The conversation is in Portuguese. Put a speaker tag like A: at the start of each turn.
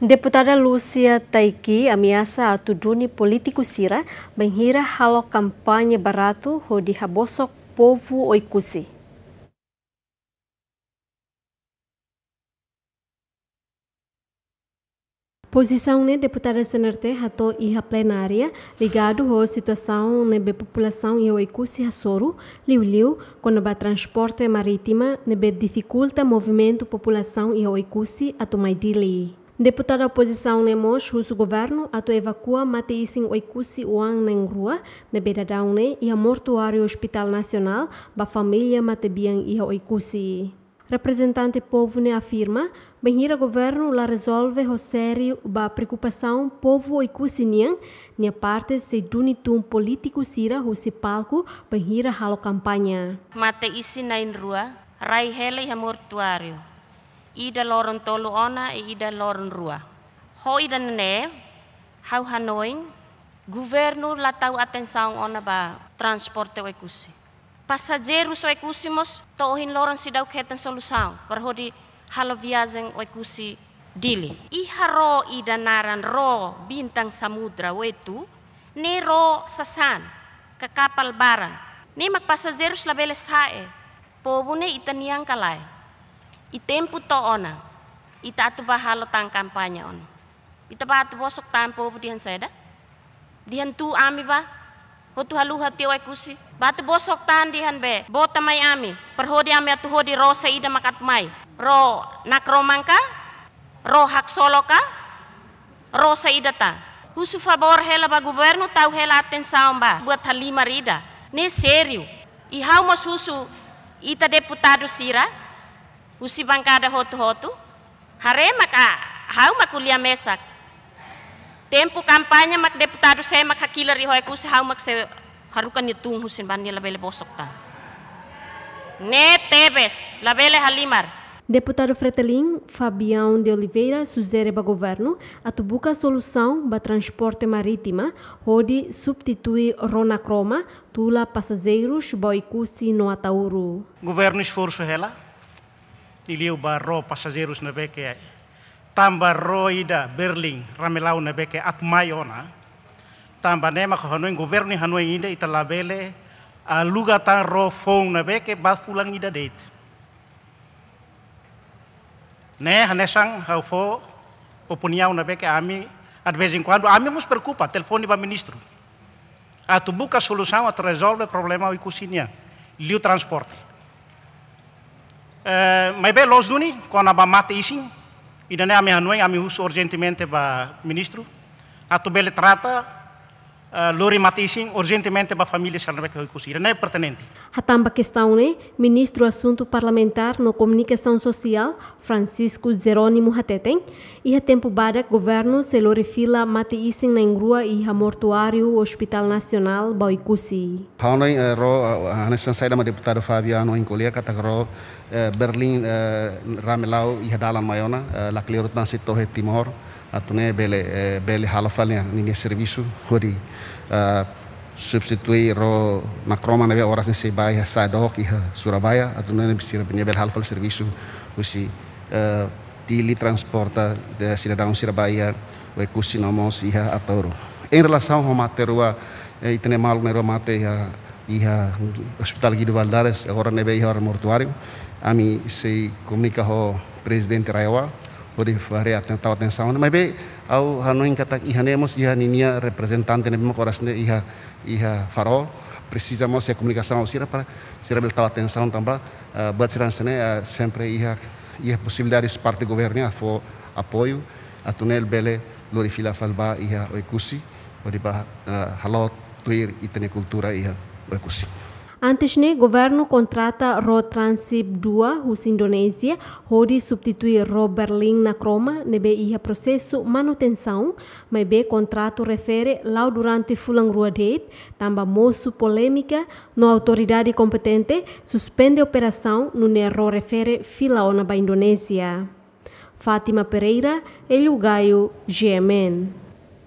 A: Deputada Lucia Taiki ameaça a duni político sira benghira halo kampanye baratu hodi habosok povo oikusi. Posição né deputada senarte hato iha plenária ligado ho situação né be população e oikusi hasoru liu liu quando ba transporte marítima né be dificulta movimento população e oikusi ato mai Deputado da oposição nemos, o Governo ato evacua Mateisin Oikusi Wang Nengrua, de Bedadaune e a mortuário Hospital Nacional da família Matebian e Oikusi. Representante povo ne afirma, benhira governo la resolve o sério ba preocupação povo oikusinian, nia parte se dunitum político sira o se palco benhira halo campanha.
B: Mateisin Nainrua, Rai Hele e mortuário. ida loron tolu ona e ida loron rua. Ho ida nene, hau hanoing, governo la tau atensang ona ba transporte o ekusi. Passageiros o ekusi mos, tohin loron sidau keten solução, perhodi halo viazen o ekusi dili. Iha ro ida naran ro bintang samudra wetu, ne ro sasan, kapal baran. Ne mak passageiros la sae, hae, itan itaniang kalai i tempo to ona i tu bahalo tang kampanye on i tepatu bosok tampo dihan seda dihan tu ami ba hotu halu hati wai kusi batu bosok tan dihan be bota mai ami perhodi ami atu hodi ro ida makat mai ro nakromangka ro hak soloka ro ida ta husu favor hela ba governo tau hela atenção ba buat halima rida ne seriu, ihau hau mas husu ita deputado sira Usi bancada roto roto. Hare maka hau makulia mesak. Tempo campanha mak deputado se mak hakilar ihoi kus hau mak se harukan yutung husin ban nila bele bosok ta. Ne tebes labele halimar.
A: Deputado Fretelin, Fabião de Oliveira, sugere ao governo a tubuca solução para transporte marítima, onde substitui Croma, tula passageiros,
C: boicusi no Atauru. Governo esforço ela, tiliw ba ro pasajeros na beke tamba roida berling ramelau na beke at mayona tamba nema ko governi governo hanoi inde italabele a luga tan ro fong na beke ba fulang ida deit né hanesang haufo opunião na beke ami de quando ami nos preocupa telefone ba ministro a tu busca solução a resolve problema o cozinha liu transporte Eh, mai be los duni kona ba mate isin idane ami hanueng ami husu urgentemente ba ministro atu bele trata Ah, lori mati urgentemente para a família Sarnabek Hoikusira, não é pertinente.
A: A tamba questão é, ministro assunto parlamentar no comunicação social, Francisco Jerônimo Hateten, e a tempo para governo se lorifila Matiising na ingrua e a mortuário Hospital Nacional Boikusi.
D: Honem eh, ro, eh, anesan sai da deputado Fabiano Incolia, em eh, Berlim Ramelau e Hadalan Mayona, la clerot de Timor, atune bele eh, bele halafalnya nini servisu hori eh, substituir ro makroma nabe se sebaya sadok iha Surabaya atune bisira punya bele halafal servisu usi eh, tili transporta de ya, cidadão Surabaya we kusi nomos iha atoro em relação ao materua eh, itene mal nero mate iha ya, iha hospital Guido Valdares ora nebe iha mortuário ami se comunica ho presidente Raioa variaten tawaten sauna be au hanoin katak ihanemos iha ninia representante ne coras ne iha iha farol precisamos a comunicação ausira para ser bel tawaten sauna tamba eh, buat siran sene eh, sempre iha iha possibilidades parte governo fo apoio a tunel bele lori fila falba iha oikusi odiba eh, halot tuir itene kultura iha oikusi
A: Antes, o né, governo contrata Rotransip 2, os Indonésia, onde substitui Roberlin na croma, nebe né, ia é processo manutenção, mas o contrato refere lá durante fulang rua date, tamba moço polêmica, no autoridade competente suspende operação no né, erro refere ona ba Indonésia. Fátima Pereira, Elio Gaio, GMN.